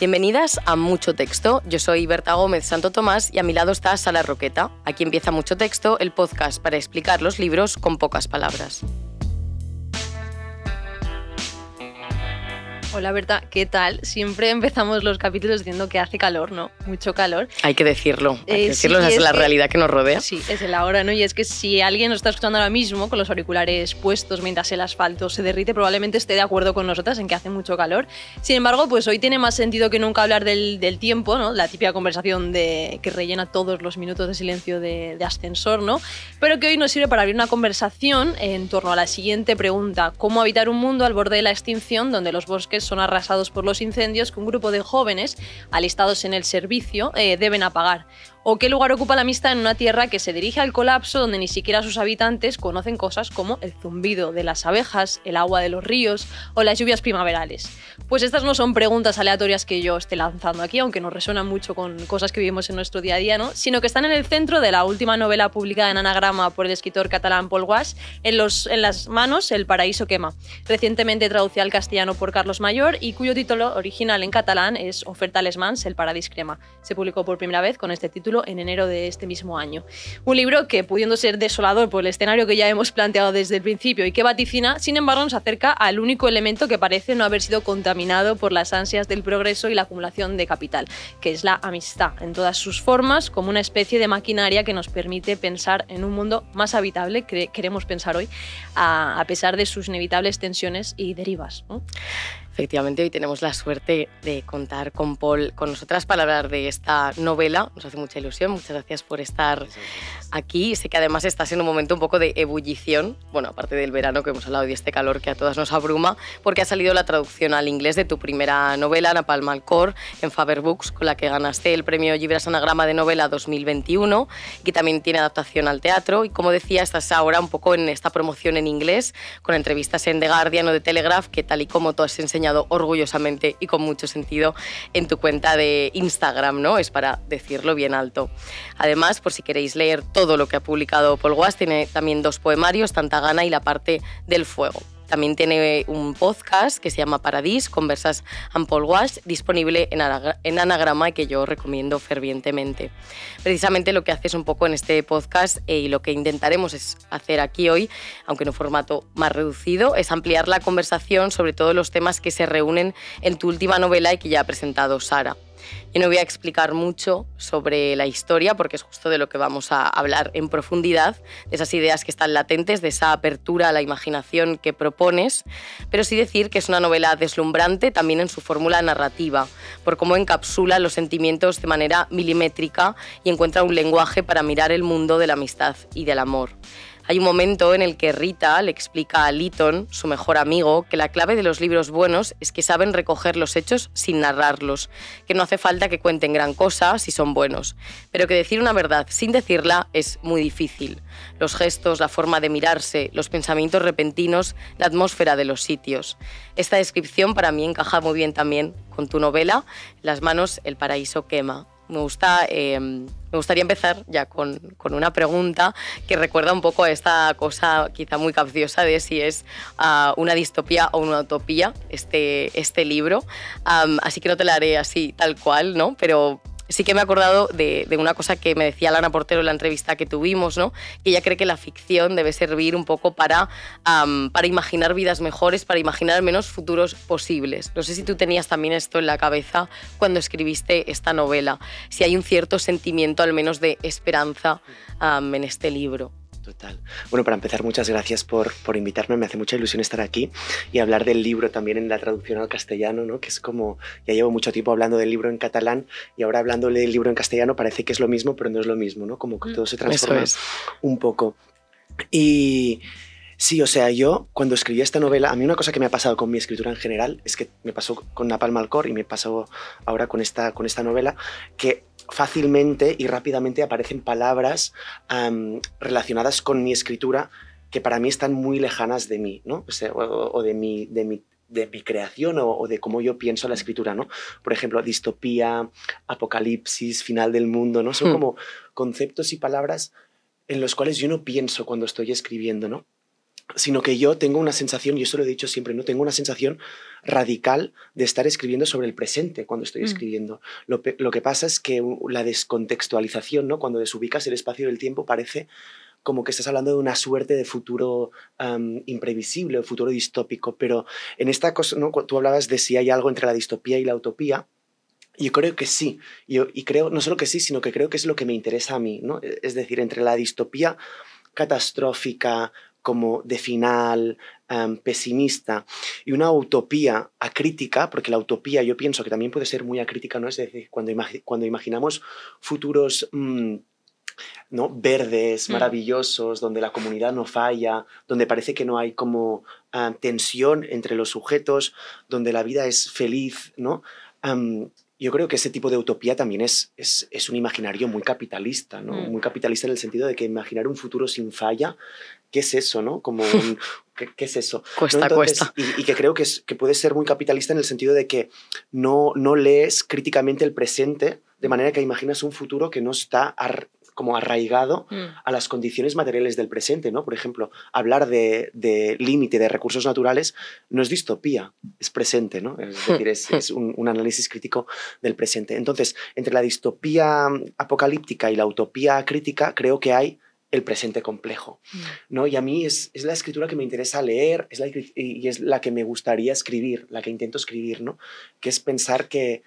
Bienvenidas a Mucho Texto. Yo soy Berta Gómez Santo Tomás y a mi lado está Sala Roqueta. Aquí empieza Mucho Texto, el podcast para explicar los libros con pocas palabras. Hola Berta, ¿qué tal? Siempre empezamos los capítulos diciendo que hace calor, ¿no? Mucho calor. Hay que decirlo, hay eh, decirlo, es, la realidad que nos rodea. Sí, es el ahora, ¿no? Y es que si alguien nos está escuchando ahora mismo con los auriculares puestos mientras el asfalto se derrite, probablemente esté de acuerdo con nosotras en que hace mucho calor. Sin embargo, pues hoy tiene más sentido que nunca hablar del, tiempo, ¿no? La típica conversación de, que rellena todos los minutos de silencio de ascensor, ¿no? Pero que hoy nos sirve para abrir una conversación en torno a la siguiente pregunta, ¿cómo habitar un mundo al borde de la extinción donde los bosques son arrasados por los incendios que un grupo de jóvenes alistados en el servicio eh, deben apagar. ¿O qué lugar ocupa la amistad en una tierra que se dirige al colapso donde ni siquiera sus habitantes conocen cosas como el zumbido de las abejas, el agua de los ríos o las lluvias primaverales? Pues estas no son preguntas aleatorias que yo esté lanzando aquí, aunque nos resuenan mucho con cosas que vivimos en nuestro día a día, ¿no? Sino que están en el centro de la última novela publicada en anagrama por el escritor catalán Paul Guas, en, en las manos El paraíso quema, recientemente traducida al castellano por Carlos Mayor y cuyo título original en catalán es Oferta les mans, el paradis crema. Se publicó por primera vez con este título en enero de este mismo año. Un libro que, pudiendo ser desolador por el escenario que ya hemos planteado desde el principio y que vaticina, sin embargo, nos acerca al único elemento que parece no haber sido contaminado por las ansias del progreso y la acumulación de capital, que es la amistad, en todas sus formas, como una especie de maquinaria que nos permite pensar en un mundo más habitable, que queremos pensar hoy, a, pesar de sus inevitables tensiones y derivas. Efectivamente, hoy tenemos la suerte de contar con Paul con nosotras para hablar de esta novela. Nos hace mucha ilusión. Muchas gracias por estar aquí. Sé que además estás en un momento un poco de ebullición, bueno, aparte del verano que hemos hablado y este calor que a todas nos abruma, porque ha salido la traducción al inglés de tu primera novela, Napalm Malcor, en Faber Books, con la que ganaste el premio Libras Anagrama de Novela 2021, que también tiene adaptación al teatro. Y como decía, estás ahora un poco en esta promoción en inglés, con entrevistas en The Guardian o The Telegraph, que tal y como tú has enseñado orgullosamente y con mucho sentido en tu cuenta de Instagram, ¿no? Es para decirlo bien alto. Además, por si queréis leer todo lo que ha publicado Paul Wash Tiene también dos poemarios, Tanta Gana y La parte del fuego. También tiene un podcast que se llama Paradis, Conversas con Paul disponible en, anagrama y que yo recomiendo fervientemente. Precisamente lo que haces un poco en este podcast eh, y lo que intentaremos es hacer aquí hoy, aunque en un formato más reducido, es ampliar la conversación sobre todos los temas que se reúnen en tu última novela y que ya ha presentado Sara. Yo no voy a explicar mucho sobre la historia porque es justo de lo que vamos a hablar en profundidad, de esas ideas que están latentes, de esa apertura a la imaginación que propones, pero sí decir que es una novela deslumbrante también en su fórmula narrativa, por cómo encapsula los sentimientos de manera milimétrica y encuentra un lenguaje para mirar el mundo de la amistad y del amor. Hay un momento en el que Rita le explica a Lytton, su mejor amigo, que la clave de los libros buenos es que saben recoger los hechos sin narrarlos, que no hace falta que cuenten gran cosa si son buenos, pero que decir una verdad sin decirla es muy difícil. Los gestos, la forma de mirarse, los pensamientos repentinos, la atmósfera de los sitios. Esta descripción para mí encaja muy bien también con tu novela, Las manos, el paraíso quema me, gusta, eh, me gustaría empezar ya con, una pregunta que recuerda un poco a esta cosa quizá muy capciosa de si es ah, una distopía o una utopía este, este libro. así que no te la haré así tal cual, ¿no? Pero sí que me he acordado de, una cosa que me decía Lana Portero en la entrevista que tuvimos, ¿no? que ella cree que la ficción debe servir un poco para, imaginar vidas mejores, para imaginar menos futuros posibles. No sé si tú tenías también esto en la cabeza cuando escribiste esta novela, si hay un cierto sentimiento al menos de esperanza en este libro. Total. Bueno, para empezar, muchas gracias por, por invitarme. Me hace mucha ilusión estar aquí y hablar del libro también en la traducción al castellano, ¿no? que es como, ya llevo mucho tiempo hablando del libro en catalán y ahora hablándole del libro en castellano parece que es lo mismo, pero no es lo mismo, ¿no? como que mm, todo se transforma un poco. Y, Sí, o sea, yo cuando escribí esta novela, a mí una cosa que me ha pasado con mi escritura en general es que me pasó con Napalm Alcor y me pasó ahora con esta, con esta novela, que fácilmente y rápidamente aparecen palabras relacionadas con mi escritura que para mí están muy lejanas de mí, ¿no? O, de, mi, de, mi, de mi creación o, de cómo yo pienso la escritura, ¿no? Por ejemplo, distopía, apocalipsis, final del mundo, ¿no? Son hmm. como conceptos y palabras en los cuales yo no pienso cuando estoy escribiendo, ¿no? sino que yo tengo una sensación, y eso lo he dicho siempre, no tengo una sensación radical de estar escribiendo sobre el presente cuando estoy mm. escribiendo. Lo, lo, que pasa es que la descontextualización, ¿no? cuando desubicas el espacio del tiempo, parece como que estás hablando de una suerte de futuro imprevisible, imprevisible, futuro distópico, pero en esta cosa, ¿no? tú hablabas de si hay algo entre la distopía y la utopía. Yo creo que sí, yo, y creo, no solo que sí, sino que creo que es lo que me interesa a mí, ¿no? E-, es decir, entre la distopía catastrófica, como de final, em, pesimista, y una utopía acrítica, porque la utopía yo pienso que también puede ser muy acrítica, ¿no? Es decir, cuando, imaginamos futuros... Mm, ¿no? verdes, mm. maravillosos, donde la comunidad no falla, donde parece que no hay como ah, tensión entre los sujetos, donde la vida es feliz, ¿no? Em, yo creo que ese tipo de utopía también es, es, un imaginario muy capitalista, mm. Muy capitalista en el sentido de que imaginar un futuro sin falla ¿qué es eso, no? Como ¿qué, es eso? Cuesta, Y, que creo que, es, que puede ser muy capitalista en el sentido de que no, no lees críticamente el presente de mm. manera que imaginas un futuro que no está como arraigado mm. a las condiciones materiales del presente, ¿no? Por ejemplo, hablar de, de límite de recursos naturales no es distopía, es presente, ¿no? Es decir, es, un, análisis crítico del presente. Entonces, entre la distopía apocalíptica y la utopía crítica, creo que hay el presente complejo. Mm. ¿no? Y a mí es, la escritura que me interesa leer es la, y es la que me gustaría escribir, la que intento escribir, ¿no? que es pensar que,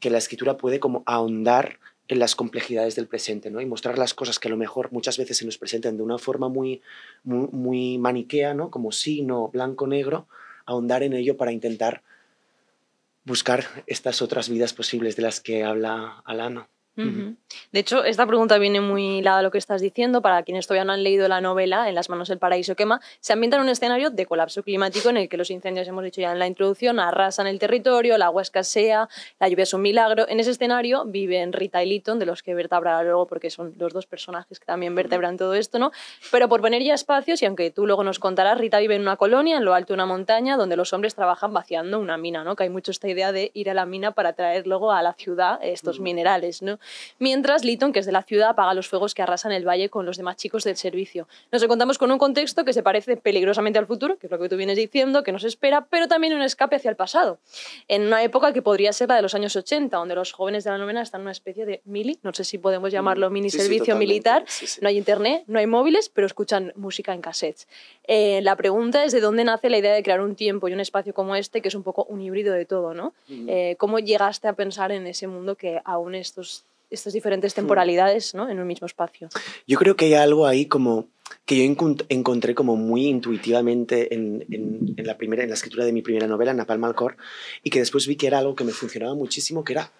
que la escritura puede como ahondar en las complejidades del presente ¿no? y mostrar las cosas que a lo mejor muchas veces se nos presentan de una forma muy, muy, maniquea, ¿no? como sí, no, blanco, negro, ahondar en ello para intentar buscar estas otras vidas posibles de las que habla Alana. De hecho, esta pregunta viene muy lado a lo que estás diciendo. Para quienes todavía no han leído la novela En las manos del paraíso quema, se ambienta en un escenario de colapso climático en el que los incendios, hemos dicho ya en la introducción, arrasan el territorio, el agua escasea, la lluvia es un milagro. En ese escenario viven Rita y Litton, de los que Berta luego porque son los dos personajes que también vertebran todo esto, ¿no? Pero por poner ya espacios, y aunque tú luego nos contarás, Rita vive en una colonia, en lo alto de una montaña, donde los hombres trabajan vaciando una mina, ¿no? Que hay mucho esta idea de ir a la mina para traer luego a la ciudad estos minerales, ¿no? mientras Lytton, que es de la ciudad, apaga los fuegos que arrasan el valle con los demás chicos del servicio. Nos encontramos con un contexto que se parece peligrosamente al futuro, que es lo que tú vienes diciendo, que nos espera, pero también un escape hacia el pasado, en una época que podría ser la de los años 80, donde los jóvenes de la novena están en una especie de mili, no sé si podemos llamarlo mm, mini servicio militar, no hay internet, no hay móviles, pero escuchan música en cassettes. Eh, la pregunta es de dónde nace la idea de crear un tiempo y un espacio como este, que es un poco un híbrido de todo, ¿no? Mm. Eh, ¿Cómo llegaste a pensar en ese mundo que aún estos estas diferentes hmm. temporalidades ¿no? en un mismo espacio. Yo creo que hay algo ahí como que yo encontré como muy intuitivamente en, la, primera, en la escritura de mi primera novela, Napalm al y que después vi que era algo que me funcionaba muchísimo, que era,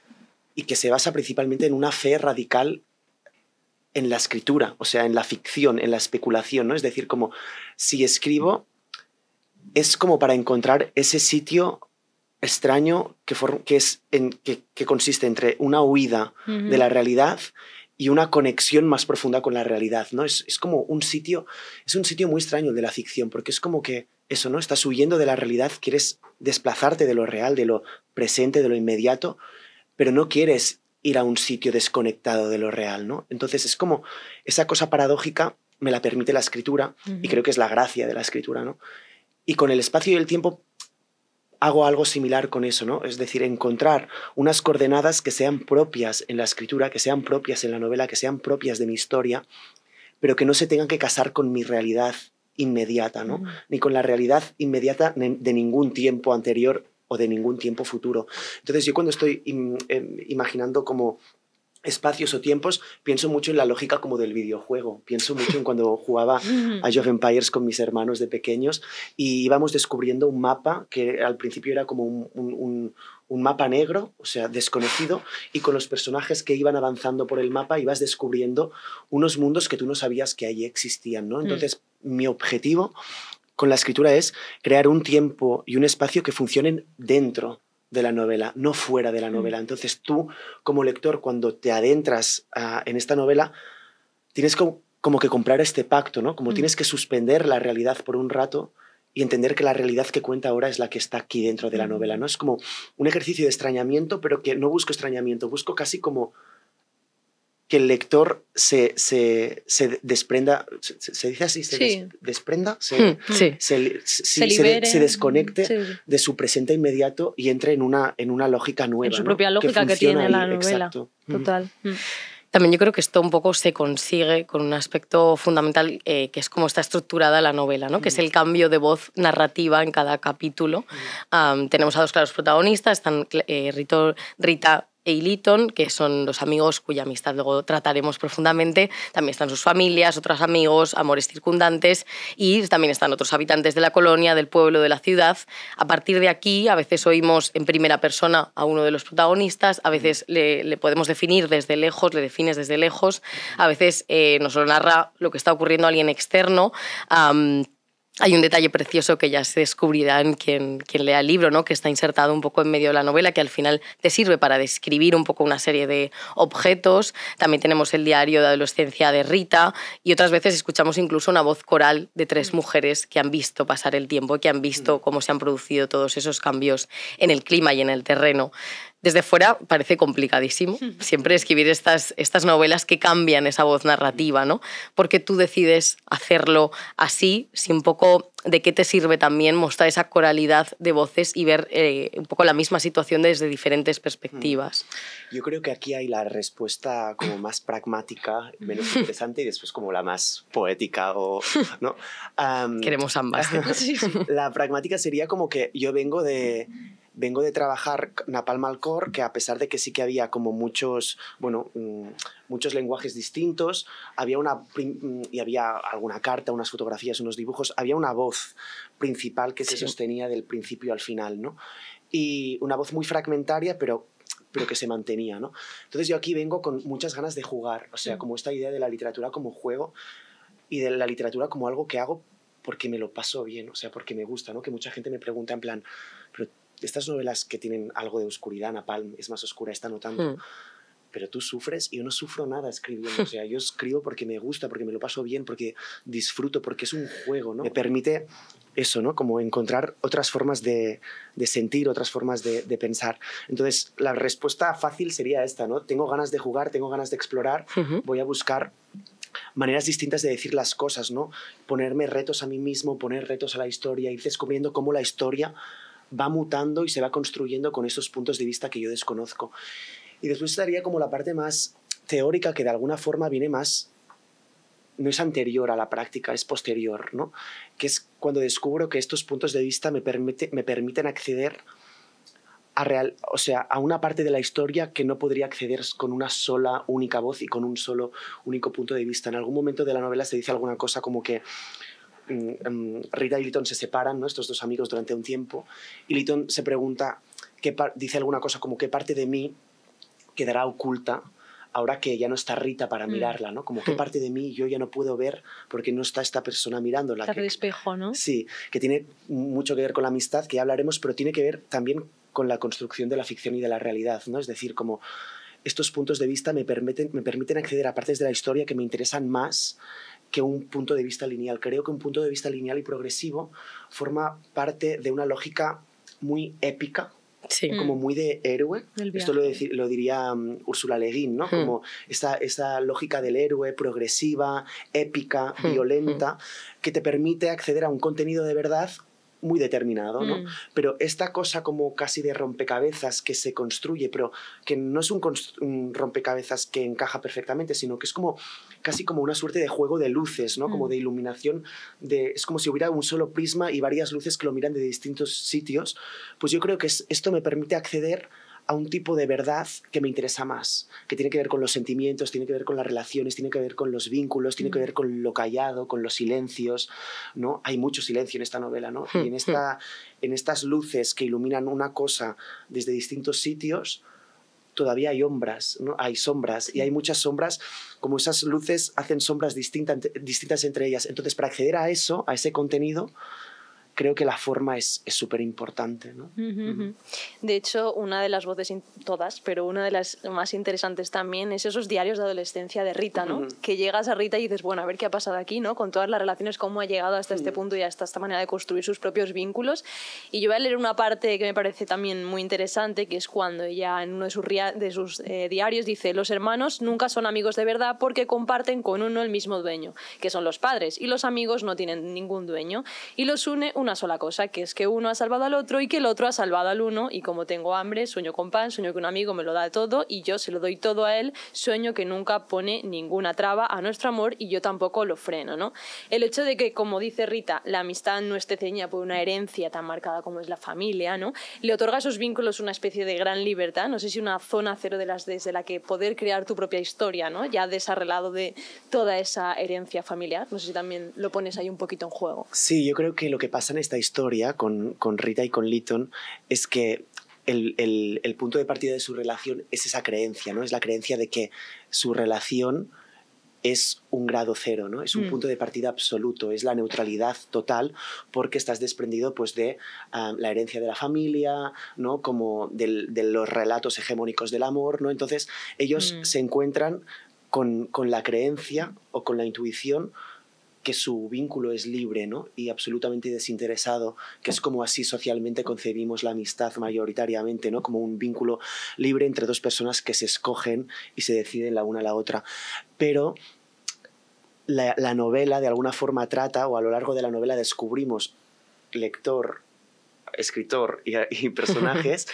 y que se basa principalmente en una fe radical en la escritura, o sea, en la ficción, en la especulación, ¿no? Es decir, como si escribo, es como para encontrar ese sitio extraño que, es que, consiste entre una huida de la realidad y una conexión más profunda con la realidad, ¿no? Es, como un sitio, es un sitio muy extraño el de la ficción, porque es como que eso, ¿no? Estás huyendo de la realidad, quieres desplazarte de lo real, de lo presente, de lo inmediato, pero no quieres ir a un sitio desconectado de lo real, ¿no? Entonces es como esa cosa paradójica me la permite la escritura y creo que es la gracia de la escritura, ¿no? Y con el espacio y el tiempo hago algo similar con eso, ¿no? Es decir, encontrar unas coordenadas que sean propias en la escritura, que sean propias en la novela, que sean propias de mi historia, pero que no se tengan que casar con mi realidad inmediata, ¿no? Mm. Ni con la realidad inmediata de ningún tiempo anterior o de ningún tiempo futuro. Entonces yo cuando estoy em, imaginando como espacios o tiempos, pienso mucho en la lógica como del videojuego. Pienso mucho en cuando jugaba a Age of Empires con mis hermanos de pequeños y íbamos descubriendo un mapa que al principio era como un, mapa negro, o sea, desconocido, y con los personajes que iban avanzando por el mapa ibas descubriendo unos mundos que tú no sabías que allí existían, ¿no? Mm. Entonces, mi objetivo con la escritura es crear un tiempo y un espacio que funcionen dentro de la novela, no fuera de la mm. novela. Entonces tú, como lector, cuando te adentras ah, en esta novela, tienes como, como, que comprar este pacto, ¿no? Como mm. tienes que suspender la realidad por un rato y entender que la realidad que cuenta ahora es la que está aquí dentro de la mm. novela, ¿no? Es como un ejercicio de extrañamiento, pero que no busco extrañamiento, busco casi como que el lector se, se, desprenda, se, dice así, se desprenda, se, hmm, se, desconecte de su presente inmediato y entre en una, en una lógica nueva. En su propia lógica que, tiene la novela. Hmm. Total. Hmm. También yo creo que esto un poco se consigue con un aspecto fundamental eh, que es cómo está estructurada la novela, ¿no? que es el cambio de voz narrativa en cada capítulo. tenemos a dos claros protagonistas, están eh, Rita Eiliton, que son los amigos cuya amistad luego trataremos profundamente. También están sus familias, otros amigos, amores circundantes y también están otros habitantes de la colonia, del pueblo, de la ciudad. A partir de aquí, a veces oímos en primera persona a uno de los protagonistas, a veces le, podemos definir desde lejos, le defines desde lejos, a veces eh, nos lo narra lo que está ocurriendo a alguien externo. Hay un detalle precioso que ya se descubrirá en quien, quien, lea el libro, ¿no? que está insertado un poco en medio de la novela, que al final te sirve para describir un poco una serie de objetos. También tenemos el diario de adolescencia de Rita y otras veces escuchamos incluso una voz coral de tres mm. mujeres que han visto pasar el tiempo, que han visto mm. cómo se han producido todos esos cambios en el clima y en el terreno desde fuera parece complicadísimo siempre escribir estas, estas novelas que cambian esa voz narrativa, ¿no? Porque tú decides hacerlo así, si un poco de qué te sirve también mostrar esa coralidad de voces y ver eh, un poco la misma situación desde diferentes perspectivas. Yo creo que aquí hay la respuesta como más pragmática, menos interesante y después como la más poética o no. Queremos ambas. la pragmática sería como que yo vengo de vengo de trabajar Napalm Alcor, que a pesar de que sí que había como muchos, bueno, mm, muchos lenguajes distintos, había una mm, y había alguna carta, unas fotografías, unos dibujos, había una voz principal que se sostenía del principio al final, ¿no? Y una voz muy fragmentaria, pero pero que se mantenía, ¿no? Entonces yo aquí vengo con muchas ganas de jugar, o sea, mm. como esta idea de la literatura como juego y de la literatura como algo que hago porque me lo paso bien, o sea, porque me gusta, ¿no? Que mucha gente me pregunta en plan, estas novelas que tienen algo de oscuridad, Napalm es más oscura, está notando, hmm. Pero tú sufres y yo no sufro nada escribiendo. O sea, yo escribo porque me gusta, porque me lo paso bien, porque disfruto, porque es un juego, ¿no? Me permite eso, ¿no? Como encontrar otras formas de, sentir, otras formas de, pensar. Entonces, la respuesta fácil sería esta, ¿no? Tengo ganas de jugar, tengo ganas de explorar, voy a buscar maneras distintas de decir las cosas, ¿no? Ponerme retos a mí mismo, poner retos a la historia, ir descubriendo cómo la historia va mutando y se va construyendo con esos puntos de vista que yo desconozco. Y después estaría como la parte más teórica que de alguna forma viene más no es anterior a la práctica, es posterior, ¿no? Que es cuando descubro que estos puntos de vista me, permite, me permiten acceder a real, o sea, a una parte de la historia que no podría acceder con una sola única voz y con un solo único punto de vista. En algún momento de la novela se dice alguna cosa como que Mm, em, Rita y Litton se separan, ¿no? estos dos amigos, durante un tiempo, y Litton se pregunta, qué dice alguna cosa como qué parte de mí quedará oculta ahora que ya no está Rita para mm. mirarla, ¿no? Como qué hmm. parte de mí yo ya no puedo ver porque no está esta persona mirándola. el espejo, ¿no? Sí, que tiene mucho que ver con la amistad, que ya hablaremos, pero tiene que ver también con la construcción de la ficción y de la realidad, ¿no? Es decir, como estos puntos de vista me permiten acceder a partes de la historia que me interesan más que un punto de vista lineal. Creo que un punto de vista lineal y progresivo forma parte de una lógica muy épica, como mm. muy de héroe. Esto lo, diría Úrsula mm, Ursula ¿no? Hmm. Como esta, esta, lógica del héroe progresiva, épica, hmm. violenta, hmm. que te permite acceder a un contenido de verdad muy determinado, ¿no? Mm. Pero esta cosa como casi de rompecabezas que se construye, pero que no es un, rompecabezas que encaja perfectamente, sino que es como casi como una suerte de juego de luces, ¿no? Como mm. de iluminación, es como si hubiera un solo prisma y varias luces que lo miran de distintos sitios, pues yo creo que esto me permite acceder a un tipo de verdad que me interesa más, que tiene que ver con los sentimientos, tiene que ver con las relaciones, tiene que ver con los vínculos, tiene que mm. ver con lo callado, con los silencios, ¿no? Hay mucho silencio en esta novela, ¿no? Y en, mm. esta, en estas luces que iluminan una cosa desde distintos sitios, todavía hay sombras, ¿no? hay sombras y hay mm. muchas sombras, como esas luces hacen sombras distintas, distintas entre ellas. Entonces, para acceder a eso, a ese contenido, creo que la forma es súper importante. ¿no? De hecho, una de las voces, todas, pero una de las más interesantes también es esos diarios de adolescencia de Rita, ¿no? Que llegas a Rita y dices, bueno, a ver qué ha pasado aquí, ¿no? Con todas las relaciones, cómo ha llegado hasta este mm. punto y hasta esta manera de construir sus propios vínculos. Y yo voy a leer una parte que me parece también muy interesante, que es cuando ella en uno de sus, de sus eh, diarios dice, los hermanos nunca son amigos de verdad porque comparten con uno el mismo dueño, que son los padres, y los amigos no tienen ningún dueño, y los une una sola cosa, que es que uno ha salvado al otro y que el otro ha salvado al uno y como tengo hambre, sueño con pan, sueño que un amigo me lo da todo y yo se lo doy todo a él, sueño que nunca pone ninguna traba a nuestro amor y yo tampoco lo freno, ¿no? El hecho de que, como dice Rita, la amistad no esté ceñida por una herencia tan marcada como es la familia, ¿no? Le otorga a esos vínculos una especie de gran libertad, no sé si una zona cero de las desde la que poder crear tu propia historia, ¿no? Ya desarrelado de toda esa herencia familiar, no sé si también lo pones ahí un poquito en juego. Sí, yo creo que lo que pasa en esta historia con, Rita y con Litton es que el, punto de partida de su relación es esa creencia, ¿no? Es la creencia de que su relación es un grado cero, ¿no? Es un mm. punto de partida absoluto, es la neutralidad total porque estás desprendido pues de ah, la herencia de la familia, ¿no? Como de los relatos hegemónicos del amor, ¿no? Entonces ellos mm. se encuentran con, con, la creencia o con la intuición que su vínculo es libre ¿no? y absolutamente desinteresado, que es como así socialmente concebimos la amistad mayoritariamente, ¿no? como un vínculo libre entre dos personas que se escogen y se deciden la una a la otra. Pero la, novela de alguna forma trata, o a lo largo de la novela descubrimos, lector, escritor y, y personajes,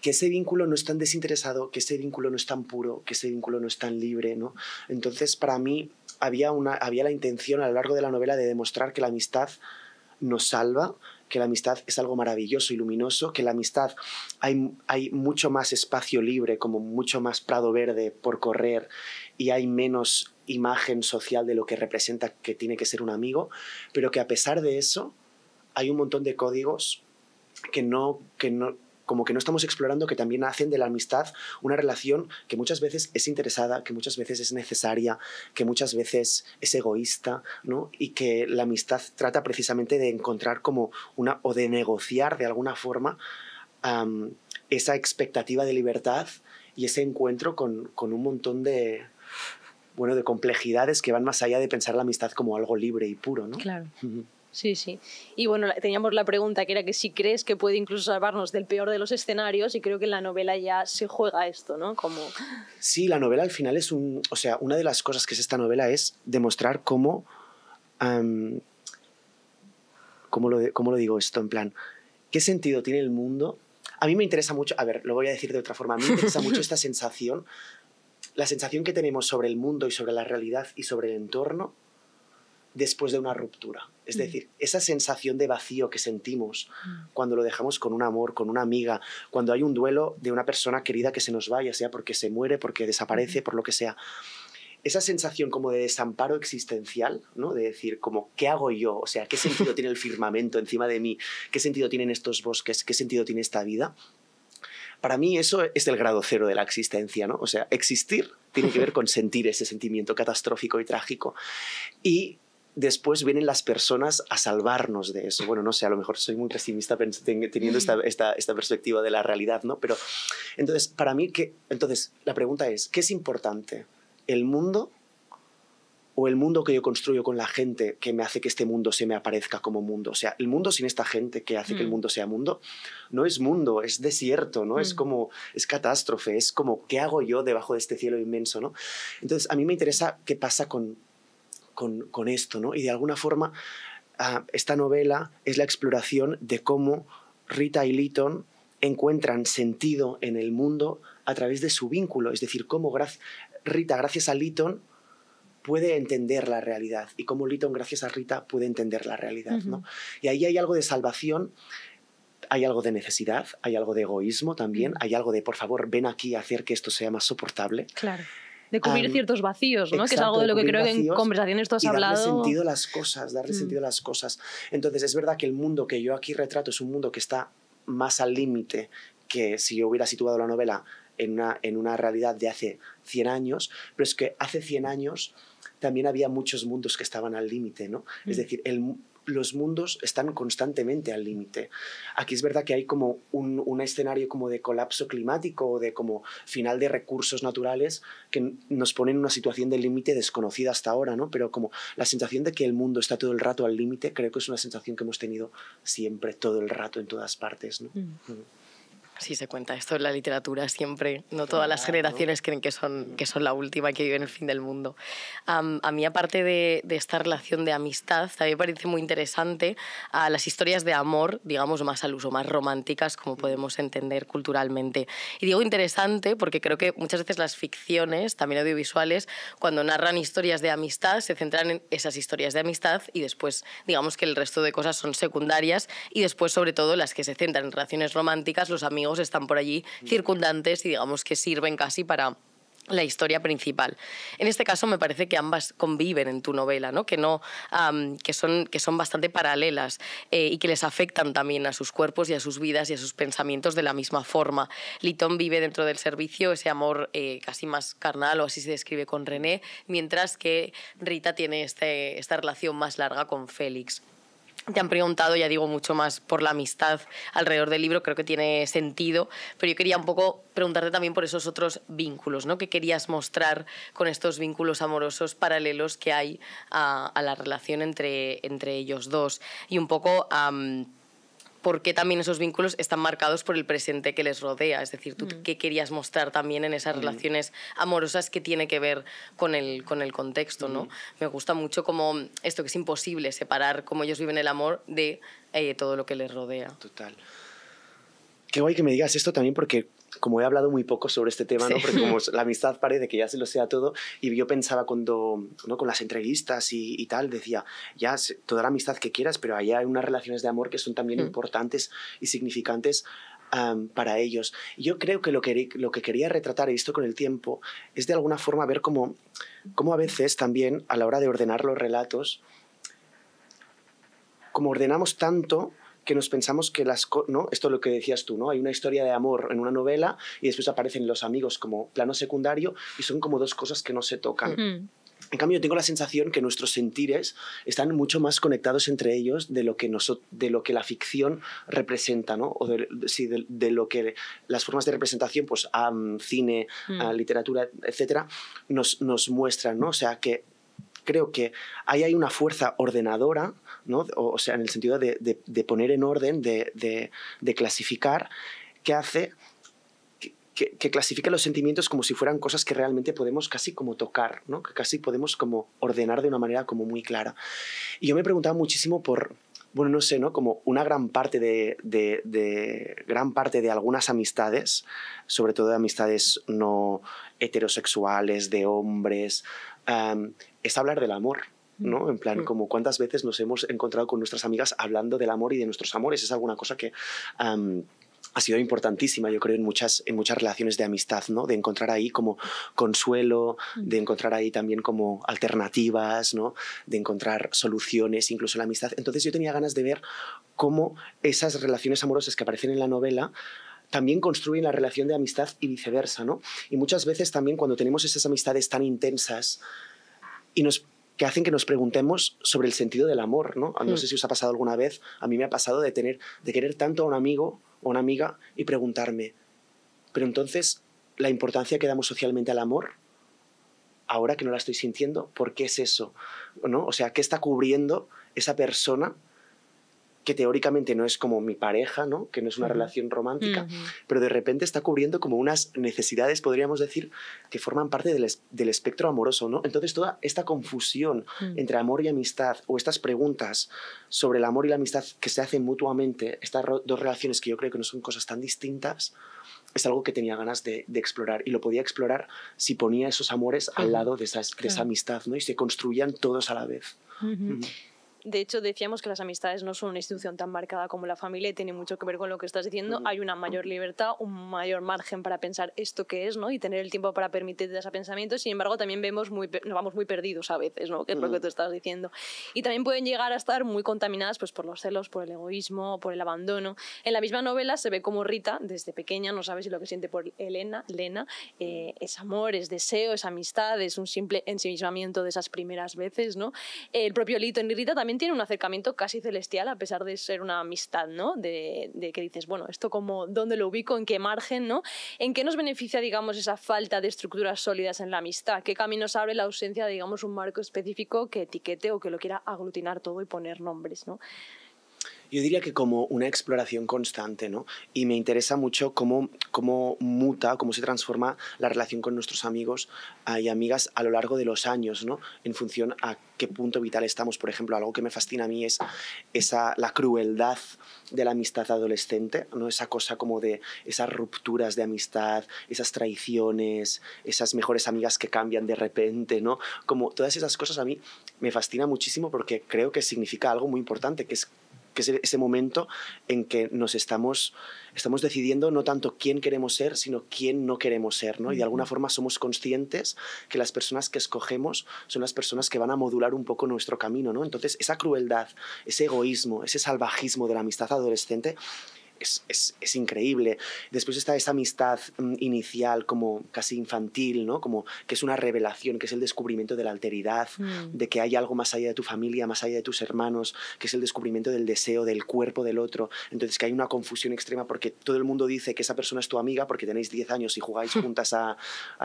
que ese vínculo no es tan desinteresado, que ese vínculo no es tan puro, que ese vínculo no es tan libre, ¿no? Entonces, para mí, había, una, había la intención a lo largo de la novela de demostrar que la amistad nos salva, que la amistad es algo maravilloso y luminoso, que la amistad hay, hay, mucho más espacio libre, como mucho más prado verde por correr y hay menos imagen social de lo que representa que tiene que ser un amigo, pero que a pesar de eso hay un montón de códigos que no, que no, como que no estamos explorando que también hacen de la amistad una relación que muchas veces es interesada, que muchas veces es necesaria, que muchas veces es egoísta, ¿no? Y que la amistad trata precisamente de encontrar como una, o de negociar de alguna forma esa expectativa de libertad y ese encuentro con, un montón de, bueno, de complejidades que van más allá de pensar la amistad como algo libre y puro, ¿no? Sí, sí. Y bueno, teníamos la pregunta que era que si crees que puede incluso salvarnos del peor de los escenarios y creo que en la novela ya se juega esto, ¿no? Sí, la novela al final es un... O sea, una de las cosas que es esta novela es demostrar cómo... ¿cómo, lo, ¿Cómo lo digo esto? En plan, ¿qué sentido tiene el mundo? A mí me interesa mucho, a ver, lo voy a decir de otra forma, a mí me interesa mucho esta sensación, la sensación que tenemos sobre el mundo y sobre la realidad y sobre el entorno después de una ruptura. Es decir, mm. esa sensación de vacío que sentimos mm. cuando lo dejamos con un amor, con una amiga, cuando hay un duelo de una persona querida que se nos vaya, sea porque se muere, porque desaparece, por lo que sea. Esa sensación como de desamparo existencial, ¿no? De decir, como, ¿qué hago yo? O sea, ¿qué sentido tiene el firmamento encima de mí? ¿Qué sentido tienen estos bosques? ¿Qué sentido tiene esta vida? Para mí eso es el grado cero de la existencia, ¿no? O sea, existir tiene que ver con sentir ese sentimiento catastrófico y trágico. Y después vienen las personas a salvarnos de eso. Bueno, no sé, a lo mejor soy muy pesimista teniendo esta, perspectiva de la realidad, ¿no? Pero entonces, para mí, entonces, la pregunta es, ¿qué es importante? ¿El mundo o el mundo que yo construyo con la gente que me hace que este mundo se me aparezca como mundo? O sea, el mundo sin esta gente que hace que el mm. mundo sea mundo, no es mundo, es desierto, ¿no? Es mm. como, es catástrofe, es como, ¿qué hago yo debajo de este cielo inmenso, ¿no? Entonces, a mí me interesa qué pasa con con, esto, ¿no? Y de alguna forma ah, esta novela es la exploración de cómo Rita y Lytton encuentran sentido en el mundo a través de su vínculo, es decir, cómo Rita, gracias a Lytton, puede entender la realidad y cómo Lytton, gracias a Rita, puede entender la realidad. ¿no? Y ahí hay algo de salvación, hay algo de necesidad, hay algo de egoísmo también, hay algo de, por favor, ven aquí a hacer que esto sea más soportable. Claro de cubrir ciertos vacíos, ¿no? que es algo de lo que creo que en conversaciones tú has hablado. Darle sentido a las cosas, darle mm. sentido a las cosas. Entonces, es verdad que el mundo que yo aquí retrato es un mundo que está más al límite que si yo hubiera situado la novela en una, en una realidad de hace 100 años, pero es que hace 100 años también había muchos mundos que estaban al límite, ¿no? Es mm. decir, el, los mundos están constantemente al límite. Aquí es verdad que hay como un, escenario como de colapso climático o de como final de recursos naturales que nos ponen en una situación de límite desconocida hasta ahora, ¿no? Pero como la sensación de que el mundo está todo el rato al límite, creo que es una sensación que hemos tenido siempre, todo el rato, en todas partes, ¿no? Mm. Mm. Sí, se cuenta esto en la literatura siempre. No todas las generaciones creen que son, que son la última que vive en el fin del mundo. a mí, aparte de, de, esta relación de amistad, también me parece muy interesante a las historias de amor, digamos, más al uso, más románticas, como mm. podemos entender culturalmente. Y digo interesante porque creo que muchas veces las ficciones, también audiovisuales, cuando narran historias de amistad, se centran en esas historias de amistad y después, digamos que el resto de cosas son secundarias y después, sobre todo, las que se centran en relaciones románticas, los amigos están por allí circundantes y digamos que sirven casi para la historia principal. En este caso me parece que ambas conviven en tu novela, ¿no? Que, son, bastante paralelas eh, y que les afectan también a sus cuerpos y a sus vidas y a sus pensamientos de la misma forma. Litón vive dentro del servicio ese amor eh, casi más carnal o así se describe con René, mientras que Rita tiene este, esta relación más larga con Félix te han preguntado, ya digo, mucho más por la amistad alrededor del libro, creo que tiene sentido, pero yo quería un poco preguntarte también por esos otros vínculos, ¿no? ¿Qué querías mostrar con estos vínculos amorosos paralelos que hay a, la relación entre, entre ellos dos? Y un poco porque también esos vínculos están marcados por el presente que les rodea. Es decir, tú mm. qué querías mostrar también en esas mm. relaciones amorosas que tiene que ver con el, con el contexto, ¿no? Mm. Me gusta mucho como esto que es imposible separar cómo ellos viven el amor de eh, todo lo que les rodea. Total. Qué guay que me digas esto también porque como he hablado muy poco sobre este tema, ¿no? porque como la amistad parece que ya se lo sea todo, y yo pensaba cuando, ¿no? con las entrevistas y, tal, decía, ya, toda la amistad que quieras, pero allá hay unas relaciones de amor que son también mm. importantes y significantes para ellos. Yo creo que lo, que lo que quería retratar, y esto con el tiempo, es de alguna forma ver cómo, cómo a veces también a la hora de ordenar los relatos, como ordenamos tanto que nos pensamos que las ¿no? Esto es lo que decías tú, ¿no? Hay una historia de amor en una novela y después aparecen los amigos como plano secundario y son como dos cosas que no se tocan. En cambio, tengo la sensación que nuestros sentires están mucho más conectados entre ellos de lo que, de lo que la ficción representa, ¿no? O de, de, lo que las formas de representación, pues a cine, mm. a literatura, etcétera, nos, nos muestran, ¿no? O sea, que creo que ahí hay una fuerza ordenadora, ¿no? o, sea, en el sentido de, de, poner en orden, de, de clasificar, que hace que, que, clasifica los sentimientos como si fueran cosas que realmente podemos casi como tocar, ¿no? que casi podemos como ordenar de una manera como muy clara. Y yo me preguntaba muchísimo por, bueno, no sé, ¿no? como una gran parte de, de, de gran parte de algunas amistades, sobre todo de amistades no heterosexuales, de hombres, es hablar del amor. ¿no? Mm. En plan, mm. como cuántas veces nos hemos encontrado con nuestras amigas hablando del amor y de nuestros amores. Es alguna cosa que ha sido importantísima, yo creo, en muchas, en muchas relaciones de amistad, ¿no? De encontrar ahí como consuelo, mm. de encontrar ahí también como alternativas, ¿no? De encontrar soluciones, incluso la amistad. Entonces yo tenía ganas de ver cómo esas relaciones amorosas que aparecen en la novela también construyen la relación de amistad y viceversa, ¿no? Y muchas veces también cuando tenemos esas amistades tan intensas y nos que hacen que nos preguntemos sobre el sentido del amor, ¿no? Ah, no hmm. sé si os ha pasado alguna vez, a mí me ha pasado de tener de querer tanto a un amigo o una amiga y preguntarme, pero entonces la importancia que damos socialmente al amor, ahora que no la estoy sintiendo, ¿por qué es eso? ¿No? O sea, ¿qué está cubriendo esa persona que teóricamente no es como mi pareja, ¿no? que no es una relación romántica, pero de repente está cubriendo como unas necesidades, podríamos decir, que forman parte del, espectro amoroso. ¿no? Entonces toda esta confusión mm. entre amor y amistad o estas preguntas sobre el amor y la amistad que se hacen mutuamente, estas dos relaciones que yo creo que no son cosas tan distintas, es algo que tenía ganas de, explorar y lo podía explorar si ponía esos amores al lado de, esa amistad ¿no? y se construían todos a la vez de hecho, decíamos que las amistades no son una institución tan marcada como la familia y tiene mucho que ver con lo que estás diciendo. Hay una mayor libertad, un mayor margen para pensar esto que es, ¿no? Y tener el tiempo para permitirte ese pensamiento. Sin embargo, también vemos muy, nos vamos muy perdidos a veces, ¿no? Que es lo que tú estás diciendo. Y también pueden llegar a estar muy contaminadas pues, por los celos, por el egoísmo, por el abandono. En la misma novela se ve como Rita, desde pequeña, no sabe si lo que siente por Elena, Lena, eh, es amor, es deseo, es amistad, es un simple ensimismamiento de esas primeras veces, ¿no? El propio Lito en Rita también tiene un acercamiento casi celestial, a pesar de ser una amistad, ¿no? De, que dices, bueno, esto como, ¿dónde lo ubico? ¿En qué margen? ¿no? ¿En qué nos beneficia, digamos, esa falta de estructuras sólidas en la amistad? ¿Qué caminos abre la ausencia de, digamos, un marco específico que etiquete o que lo quiera aglutinar todo y poner nombres, ¿no? Yo diría que como una exploración constante, ¿no? Y me interesa mucho cómo, cómo muta, cómo se transforma la relación con nuestros amigos eh, y amigas a lo largo de los años, ¿no? En función a qué punto vital estamos. Por ejemplo, algo que me fascina a mí es esa, la crueldad de la amistad adolescente, ¿no? Esa cosa como de esas rupturas de amistad, esas traiciones, esas mejores amigas que cambian de repente, ¿no? Como todas esas cosas a mí me fascina muchísimo porque creo que significa algo muy importante, que es es ese momento en que nos estamos, estamos decidiendo no tanto quién queremos ser, sino quién no queremos ser, ¿no? Y de alguna forma somos conscientes que las personas que escogemos son las personas que van a modular un poco nuestro camino, ¿no? Entonces, esa crueldad, ese egoísmo, ese salvajismo de la amistad adolescente es, increíble. Después está esa amistad mm, inicial como casi infantil, ¿no? Como que es una revelación, que es el descubrimiento de la alteridad, mm. de que hay algo más allá de tu familia, más allá de tus hermanos, que es el descubrimiento del deseo, del cuerpo del otro. Entonces que hay una confusión extrema porque todo el mundo dice que esa persona es tu amiga porque tenéis 10 años y jugáis juntas a,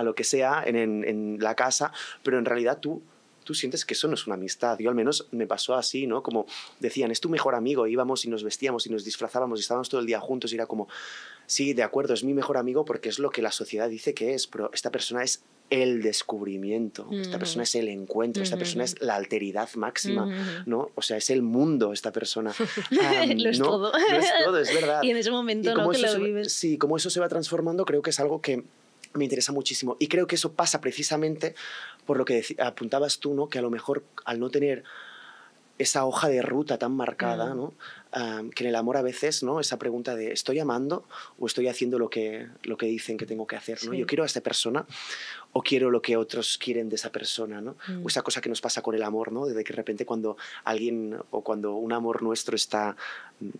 lo que sea en la casa, pero en realidad tú tú sientes que eso no es una amistad. Yo al menos me pasó así, ¿no? Como decían, es tu mejor amigo, íbamos y nos vestíamos y nos disfrazábamos y estábamos todo el día juntos y era como, sí, de acuerdo, es mi mejor amigo porque es lo que la sociedad dice que es, pero esta persona es el descubrimiento, esta persona mm. es el encuentro, esta persona es la alteridad máxima, ¿no? O sea, es el mundo esta persona. lo es todo. es todo, es verdad. Y en ese momento, Que lo vives. Sí, como eso se va transformando creo que es algo que me interesa muchísimo. Y creo que eso pasa precisamente por lo que apuntabas tú, ¿no? que a lo mejor al no tener esa hoja de ruta tan marcada, mm. ¿no? Ah, que en el amor a veces, ¿no? Esa pregunta de ¿estoy amando o estoy haciendo lo que, lo que dicen que tengo que hacer? ¿no? Yo quiero a esta persona o quiero lo que otros quieren de esa persona, ¿no? Mm. O esa cosa que nos pasa con el amor, ¿no? Desde que de repente cuando alguien o cuando un amor nuestro está,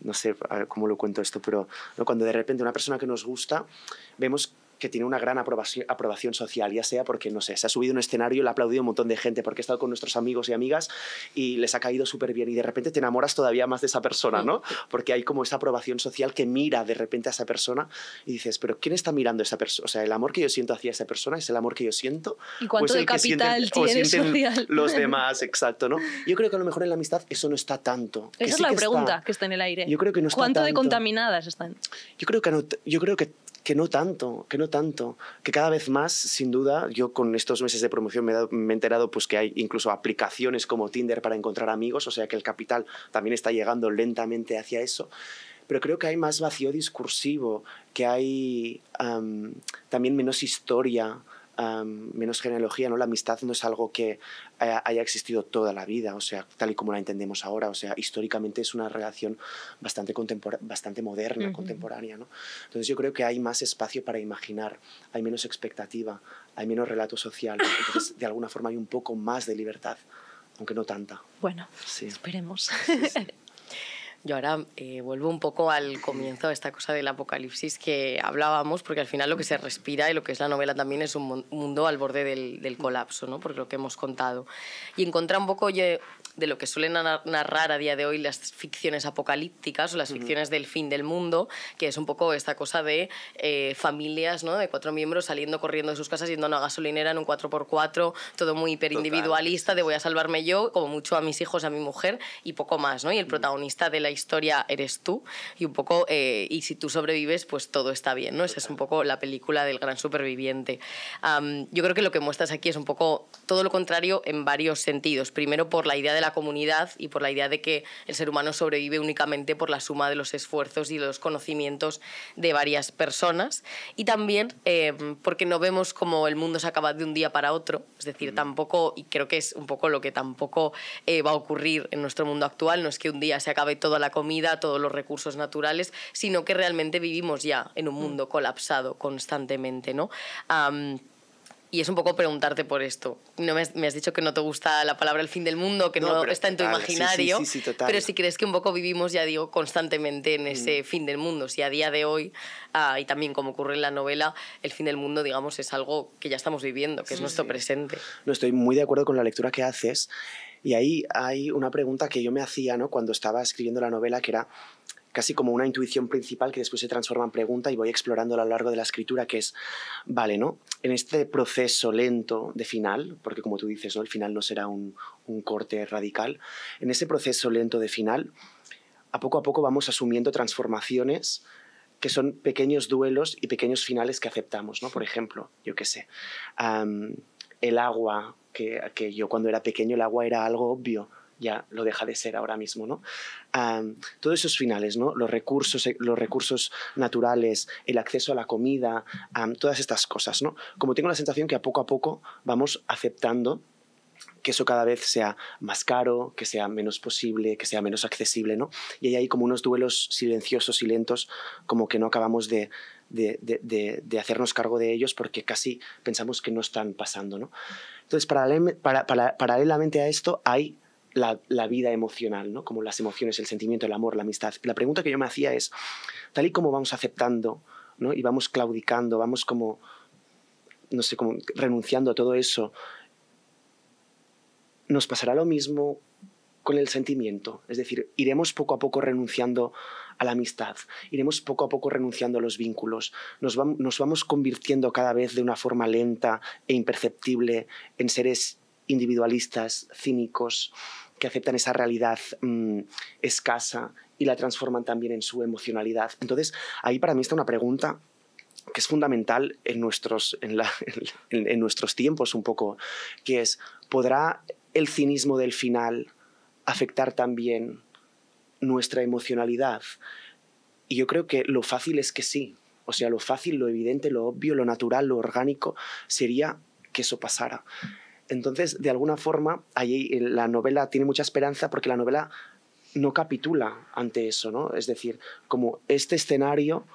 no sé cómo lo cuento esto, pero cuando de repente una persona que nos gusta, vemos que tiene una gran aprobación, social, ya sea porque, no sé, se ha subido un escenario, le ha aplaudido un montón de gente, porque ha estado con nuestros amigos y amigas y les ha caído súper bien y de repente te enamoras todavía más de esa persona, ¿no? Porque hay como esa aprobación social que mira de repente a esa persona y dices, pero ¿quién está mirando esa persona? O sea, el amor que yo siento hacia esa persona es el amor que yo siento. ¿Y cuánto de capital tiene social? Los demás, exacto, ¿no? Yo creo que a lo mejor en la amistad eso no está tanto. Esa es la pregunta que está en el aire. Yo creo que no está ¿Cuánto de contaminadas están? Yo creo que, yo creo que que no tanto, que no tanto, que cada vez más, sin duda, yo con estos meses de promoción me he, enterado pues que hay incluso aplicaciones como Tinder para encontrar amigos, o sea que el capital también está llegando lentamente hacia eso pero creo que hay más vacío discursivo, que hay también menos historia, menos genealogía, ¿no? La amistad no es algo que eh, haya, existido toda la vida, o sea, tal y como la entendemos ahora, o sea, históricamente es una relación bastante, bastante moderna, contemporánea, ¿no? Entonces yo creo que hay más espacio para imaginar, hay menos expectativa, hay menos relato social, entonces de alguna forma hay un poco más de libertad, aunque no tanta. Bueno, esperemos. Yo ahora eh, vuelvo un poco al comienzo de esta cosa del apocalipsis que hablábamos, porque al final lo que se respira y lo que es la novela también es un mundo al borde del, del colapso, ¿no? por lo que hemos contado. Y encontrar un poco de lo que suelen narrar a día de hoy las ficciones apocalípticas o las ficciones del fin del mundo, que es un poco esta cosa de eh, familias ¿no? de cuatro miembros saliendo corriendo de sus casas, yendo a una gasolinera en un 4x4, todo muy hiperindividualista, de voy a salvarme yo, como mucho a mis hijos, a mi mujer y poco más. ¿no? Y el protagonista de la historia eres tú y un poco, eh, y si tú sobrevives, pues todo está bien, ¿no? Esa es un poco la película del gran superviviente. yo creo que lo que muestras aquí es un poco todo lo contrario en varios sentidos. Primero, por la idea de la comunidad y por la idea de que el ser humano sobrevive únicamente por la suma de los esfuerzos y los conocimientos de varias personas. Y también em, porque no vemos como el mundo se acaba de un día para otro. Es decir, tampoco, y creo que es un poco lo que tampoco eh, va a ocurrir en nuestro mundo actual, no es que un día se acabe toda la la comida, todos los recursos naturales, sino que realmente vivimos ya en un mm. mundo colapsado constantemente, ¿no? y es un poco preguntarte por esto. No me has, dicho que no te gusta la palabra el fin del mundo, que no, está en tu imaginario, pero si crees que un poco vivimos, ya digo, constantemente en mm. ese fin del mundo. Si a día de hoy, ah, y también como ocurre en la novela, el fin del mundo, digamos, es algo que ya estamos viviendo, que es nuestro presente. No, estoy muy de acuerdo con la lectura que haces. Y ahí hay una pregunta que yo me hacía ¿no? cuando estaba escribiendo la novela, que era casi como una intuición principal que después se transforma en pregunta y voy explorando a lo largo de la escritura, que es, vale, ¿no? En este proceso lento de final, porque como tú dices, ¿no? El final no será un, corte radical, en ese proceso lento de final, a poco a poco vamos asumiendo transformaciones que son pequeños duelos y pequeños finales que aceptamos, ¿no? Por ejemplo, yo qué sé, el agua que, yo cuando era pequeño el agua era algo obvio ya lo deja de ser ahora mismo, ¿no? todos esos finales, ¿no? Los recursos, eh, los recursos naturales, el acceso a la comida, todas estas cosas, ¿no? Como tengo la sensación que a poco a poco vamos aceptando que eso cada vez sea más caro, que sea menos posible, que sea menos accesible, ¿no? Y hay como unos duelos silenciosos y lentos, como que no acabamos de, de, hacernos cargo de ellos porque casi pensamos que no están pasando. ¿no? Entonces, paralelamente a esto hay la, vida emocional, ¿no? como las emociones, el sentimiento, el amor, la amistad. La pregunta que yo me hacía es, tal y como vamos aceptando ¿no? y vamos claudicando, vamos como, no sé, como renunciando a todo eso, ¿nos pasará lo mismo con el sentimiento. Es decir, iremos poco a poco renunciando a la amistad, iremos poco a poco renunciando a los vínculos, nos, vamos convirtiendo cada vez de una forma lenta e imperceptible en seres individualistas, cínicos, que aceptan esa realidad mm, escasa y la transforman también en su emocionalidad. Entonces, ahí para mí está una pregunta que es fundamental en nuestros, en nuestros tiempos un poco, que es, ¿podrá el cinismo del final afectar también nuestra emocionalidad? Y yo creo que lo fácil es que sí. O sea, lo fácil, lo evidente, lo obvio, lo natural, lo orgánico, sería que eso pasara. Entonces, de alguna forma, ahí la novela tiene mucha esperanza porque la novela no capitula ante eso, ¿no? Es decir, como este escenario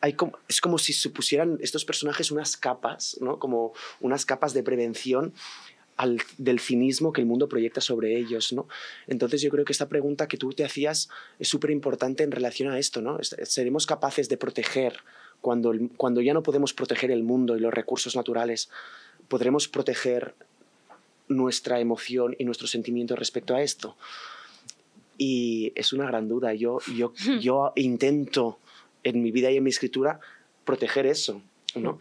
hay como, es como si supusieran estos personajes unas capas, ¿no? Como unas capas de prevención del cinismo que el mundo proyecta sobre ellos, ¿no? Entonces yo creo que esta pregunta que tú te hacías es súper importante en relación a esto, ¿no? ¿Seremos capaces de proteger cuando, cuando ya no podemos proteger el mundo y los recursos naturales? ¿Podremos proteger nuestra emoción y nuestro sentimiento respecto a esto? Y es una gran duda. Yo, yo, yo intento en mi vida y en mi escritura proteger eso, ¿no?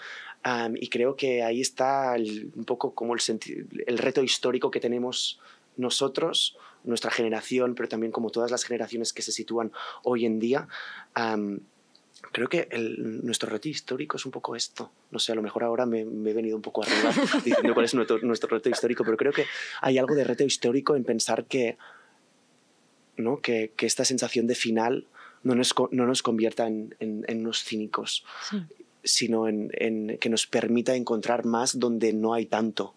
y creo que ahí está un poco como el, el reto histórico que tenemos nosotros, nuestra generación, pero también como todas las generaciones que se sitúan hoy en día. creo que nuestro reto histórico es un poco esto. No sé, a lo mejor ahora me, he venido un poco arriba diciendo cuál es nuestro, reto histórico, pero creo que hay algo de reto histórico en pensar que, ¿no? que, que esta sensación de final no nos, no nos convierta en, en, en unos cínicos. Sí sino en, que nos permita encontrar más donde no hay tanto.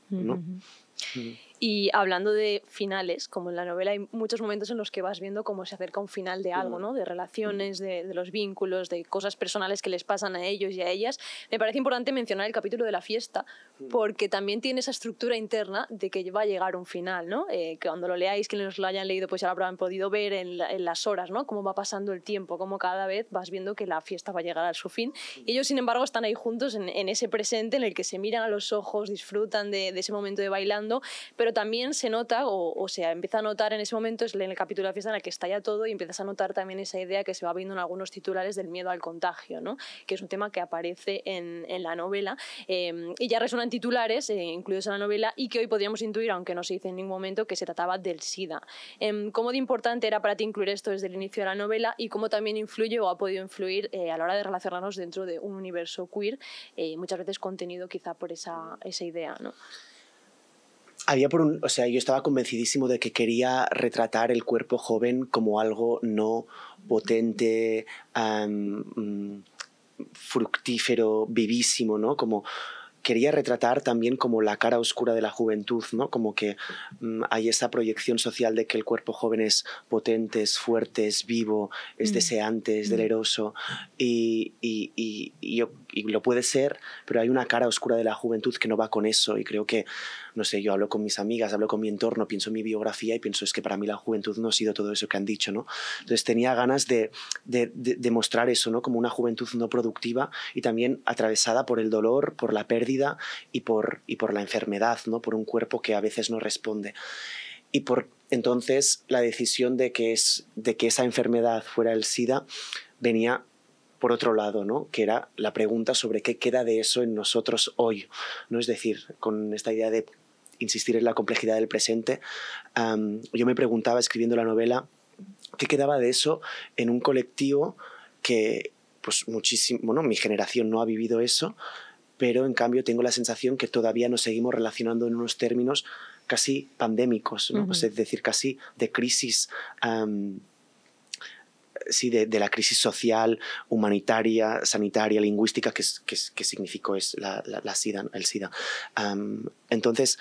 Y hablando de finales, como en la novela hay muchos momentos en los que vas viendo cómo se acerca un final de algo, ¿no? De relaciones, de, de, los vínculos, de cosas personales que les pasan a ellos y a ellas. Me parece importante mencionar el capítulo de la fiesta, mm. porque también tiene esa estructura interna de que va a llegar un final, ¿no? Eh, que cuando lo leáis, quienes lo hayan leído, pues ya habrán podido ver en, en, las horas, ¿no? Cómo va pasando el tiempo, cómo cada vez vas viendo que la fiesta va a llegar a su fin. Mm. ellos, sin embargo, están ahí juntos en, en, ese presente en el que se miran a los ojos, disfrutan de, de ese momento de bailando, pero pero también se nota, o, sea, empieza a notar en ese momento, es en el capítulo de la fiesta en el que estalla todo y empiezas a notar también esa idea que se va viendo en algunos titulares del miedo al contagio, ¿no? que es un tema que aparece en, la novela em, y ya resuenan titulares eh, incluidos en la novela y que hoy podríamos intuir, aunque no se dice en ningún momento, que se trataba del SIDA. Em, ¿Cómo de importante era para ti incluir esto desde el inicio de la novela y cómo también influye o ha podido influir eh, a la hora de relacionarnos dentro de un universo queer, eh, muchas veces contenido quizá por esa, esa idea? ¿no? Había por un, o sea, yo estaba convencidísimo de que quería retratar el cuerpo joven como algo no potente, mm, fructífero, vivísimo, ¿no? Como quería retratar también como la cara oscura de la juventud, ¿no? Como que mm, hay esa proyección social de que el cuerpo joven es potente, es fuerte, es vivo, es mm. deseante, es deleroso. y, y, y yo y lo puede ser, pero hay una cara oscura de la juventud que no va con eso y creo que, no sé, yo hablo con mis amigas, hablo con mi entorno, pienso en mi biografía y pienso es que para mí la juventud no ha sido todo eso que han dicho, ¿no? Entonces tenía ganas de, de, mostrar eso, ¿no? Como una juventud no productiva y también atravesada por el dolor, por la pérdida y por, y por la enfermedad, ¿no? Por un cuerpo que a veces no responde. Y por entonces la decisión de que, es, de que esa enfermedad fuera el SIDA venía por otro lado, ¿no? que era la pregunta sobre qué queda de eso en nosotros hoy. ¿no? Es decir, con esta idea de insistir en la complejidad del presente, yo me preguntaba escribiendo la novela qué quedaba de eso en un colectivo que, pues muchísimo, bueno, mi generación no ha vivido eso, pero en cambio tengo la sensación que todavía nos seguimos relacionando en unos términos casi pandémicos, ¿no? es decir, casi de crisis sí, de, la crisis social, humanitaria, sanitaria, lingüística que, que, significó es la, la, SIDA, el SIDA. entonces,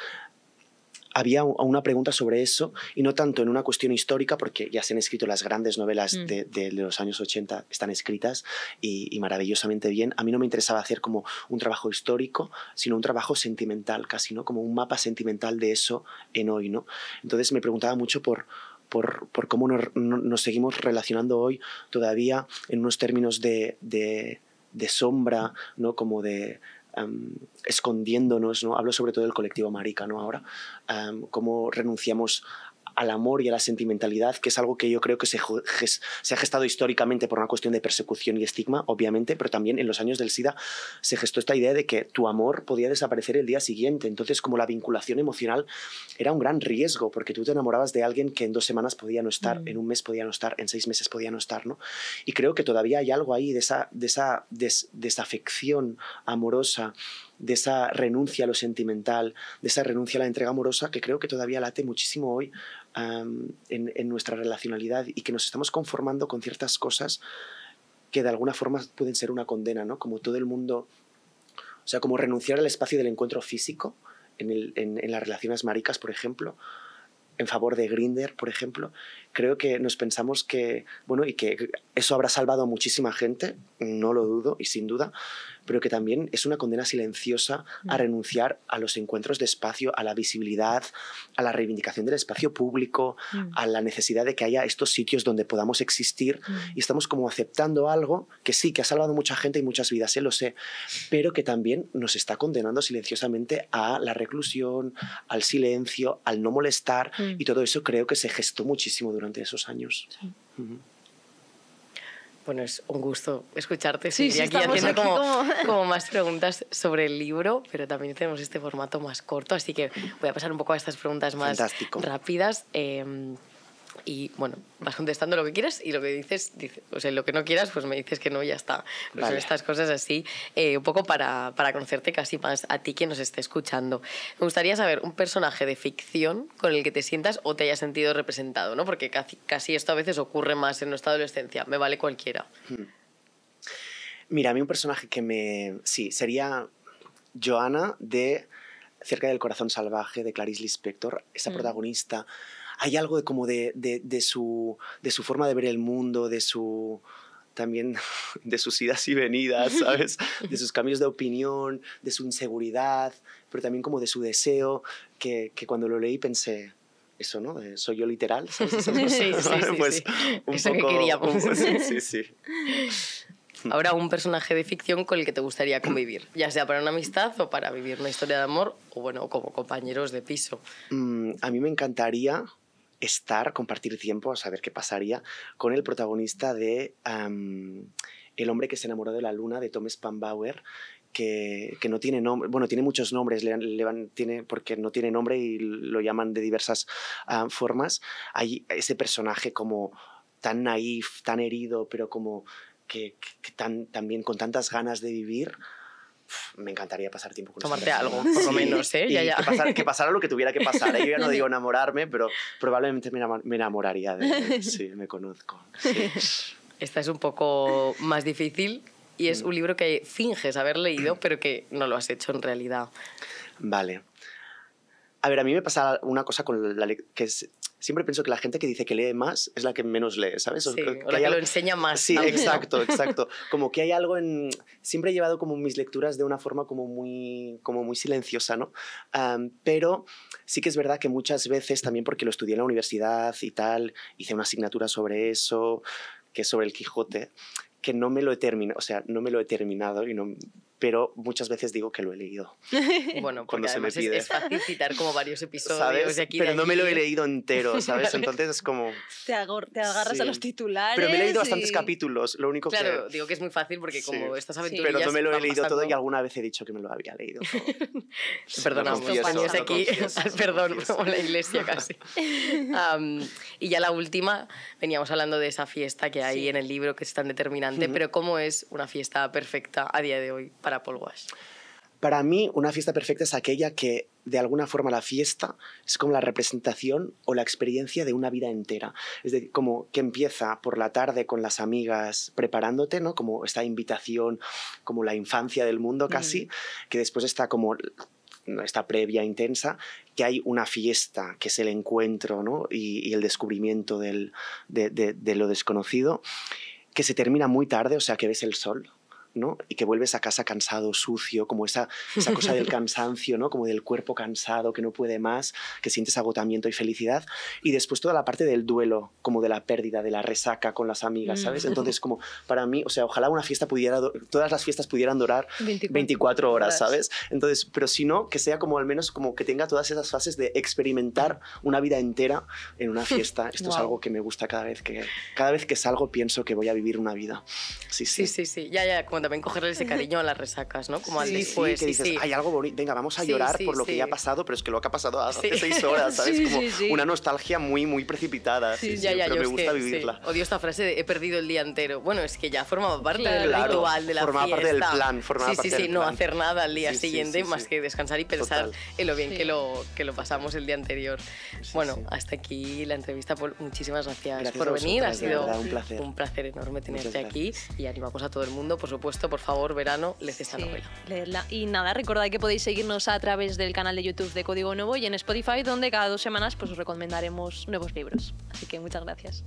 había una pregunta sobre eso, y no tanto en una cuestión histórica, porque ya se han escrito las grandes novelas mm. de, los años 80, están escritas y, y, maravillosamente bien. A mí no me interesaba hacer como un trabajo histórico, sino un trabajo sentimental, casi, ¿no? Como un mapa sentimental de eso en hoy, ¿no? Entonces me preguntaba mucho por, por, cómo nos, seguimos relacionando hoy todavía en unos términos de, sombra, ¿no? como de escondiéndonos, ¿no? hablo sobre todo del colectivo marica ¿no? ahora, cómo renunciamos al amor y a la sentimentalidad, que es algo que yo creo que se, ha gestado históricamente por una cuestión de persecución y estigma, obviamente, pero también en los años del SIDA se gestó esta idea de que tu amor podía desaparecer el día siguiente. Entonces, como la vinculación emocional era un gran riesgo, porque tú te enamorabas de alguien que en dos semanas podía no estar, mm. en un mes podía no estar, en seis meses podía no estar, ¿no? Y creo que todavía hay algo ahí de esa, de esa desafección amorosa de esa renuncia a lo sentimental, de esa renuncia a la entrega amorosa que creo que todavía late muchísimo hoy en, nuestra relacionalidad y que nos estamos conformando con ciertas cosas que de alguna forma pueden ser una condena, ¿no? Como todo el mundo, o sea, como renunciar al espacio del encuentro físico en, en las relaciones maricas, por ejemplo, en favor de Grinder, por ejemplo, creo que nos pensamos que, bueno, y que eso habrá salvado a muchísima gente, no lo dudo y sin duda, pero que también es una condena silenciosa a mm. renunciar a los encuentros de espacio, a la visibilidad, a la reivindicación del espacio público, mm. a la necesidad de que haya estos sitios donde podamos existir mm. y estamos como aceptando algo que sí, que ha salvado mucha gente y muchas vidas, sé, eh, lo sé, pero que también nos está condenando silenciosamente a la reclusión, al silencio, al no molestar y todo eso creo que se gestó muchísimo durante esos años. Sí. Bueno, es un gusto escucharte. Sí, sí, aquí haciendo como, más preguntas sobre el libro, pero también tenemos este formato más corto, así que voy a pasar un poco a estas preguntas más rápidas. Eh, y bueno, vas contestando lo que quieras y lo que dices, o sea, lo que no quieras, pues me dices que no ya está. Pues estas cosas así, eh, un poco para, para, conocerte casi más a ti que nos esté escuchando. Me gustaría saber un personaje de ficción con el que te sientas o te hayas sentido representado, ¿no? Porque casi, esto a veces ocurre más en nuestra adolescencia, me vale cualquiera. Hmm. Mira, a mí un personaje que me... Sí, sería Joana de Cerca del Corazón Salvaje de Clarice Lispector, esa mm. protagonista hay algo de como de, su, de su forma de ver el mundo, de su también de sus idas y venidas, ¿sabes? De sus cambios de opinión, de su inseguridad, pero también como de su deseo, que, cuando lo leí pensé, eso, ¿no? Soy yo literal. Sí, sí, sí, un Ahora un personaje de ficción con el que te gustaría convivir, ya sea para una amistad o para vivir una historia de amor o bueno, como compañeros de piso. Mm, a mí me encantaría estar, compartir tiempo, a saber qué pasaría, con el protagonista de El hombre que se enamoró de la luna de Thomas Spanbauer, que, que, no tiene nombre, bueno, tiene muchos nombres, le, le porque no tiene nombre y lo llaman de diversas ah, formas. Hay ese personaje como tan naif, tan herido, pero como que, también con tantas ganas de vivir, me encantaría pasar tiempo con Tomarte algo, por lo menos, ¿eh? Que, pasara, lo que tuviera que pasar. ¿eh? Yo ya no digo enamorarme, pero probablemente me enamoraría de Sí, me conozco. Esta es un poco más difícil y es mm. un libro que finges haber leído, pero que no lo has hecho en realidad. Vale. A ver, a mí me pasa una cosa con la que siempre pienso que la gente que dice que lee más es la que menos lee, ¿sabes? o, que, la que, lo enseña más. Sí, exacto, exacto. Como que hay algo en... Siempre he llevado como mis lecturas de una forma como muy, como muy silenciosa, ¿no? pero sí que es verdad que muchas veces, también porque lo estudié en la universidad y tal, hice una asignatura sobre eso, que sobre el Quijote, que no me lo he terminado, o sea, no me lo he terminado y no, pero muchas veces digo que lo he leído. Bueno, cuando se me pide. Es, fácil citar como varios episodios aquí. Pero no me lo he leído entero, ¿sabes? Entonces es como. Te, agarras a los titulares. Pero me he leído bastantes capítulos, lo único que. Claro, digo que es muy fácil porque como estas aventuras. Pero no me lo he leído todo y alguna vez he dicho que me lo había leído. todo. Perdona, español aquí. Perdón, como la iglesia casi. y ya la última, veníamos hablando de esa fiesta que hay en el libro que es tan determinante, pero ¿cómo es una fiesta perfecta a día de hoy? para Paul Para mí, una fiesta perfecta es aquella que, de alguna forma, la fiesta es como la representación o la experiencia de una vida entera. Es decir, como que empieza por la tarde con las amigas preparándote, ¿no? Como esta invitación, como la infancia del mundo casi, que después está como esta previa intensa, que hay una fiesta, que es el encuentro ¿no? y, el descubrimiento de lo desconocido, que se termina muy tarde, o sea que ves el sol, y que vuelves a casa cansado, sucio, como esa, esa cosa del cansancio, ¿no? Como del cuerpo cansado que no puede más, que sientes agotamiento y felicidad. Y después toda la parte del duelo, como de la pérdida, de la resaca con las amigas, ¿sabes? Mm. Entonces, como para mí, o sea, ojalá una fiesta pudiera, todas las fiestas pudieran durar 24, horas, ¿sabes? Entonces, pero si no, que sea como al menos como que tenga todas esas fases de experimentar una vida entera en una fiesta. Esto es algo que me gusta cada vez que, cada vez que salgo pienso que voy a vivir una vida. Sí, sí, sí, sí. sí. Ya, ya, cuando también cogerle ese cariño a las resacas, ¿no? Como al después. Sí, que dices, hay algo bonito, venga, vamos a llorar por lo que ya ha pasado, pero es que lo que ha pasado hace seis horas, ¿sabes? Como una nostalgia muy, muy precipitada. Sí, ya, ya, me gusta vivirla. Odio esta frase de he perdido el día entero. Bueno, es que ya formaba parte del ritual, de la formaba parte del plan, formaba parte del plan. Sí, sí, sí, no hacer nada al día siguiente más que descansar y pensar en lo bien que, lo, que lo pasamos el día anterior. bueno, hasta aquí la entrevista, Muchísimas gracias por venir. Ha sido un placer enorme tenerte aquí y animamos a todo el mundo, por supuesto por favor, verano, leed esta novela. Leedla. Y nada, recordad que podéis seguirnos a través del canal de YouTube de Código Nuevo y en Spotify, donde cada dos semanas pues, os recomendaremos nuevos libros. Así que muchas gracias.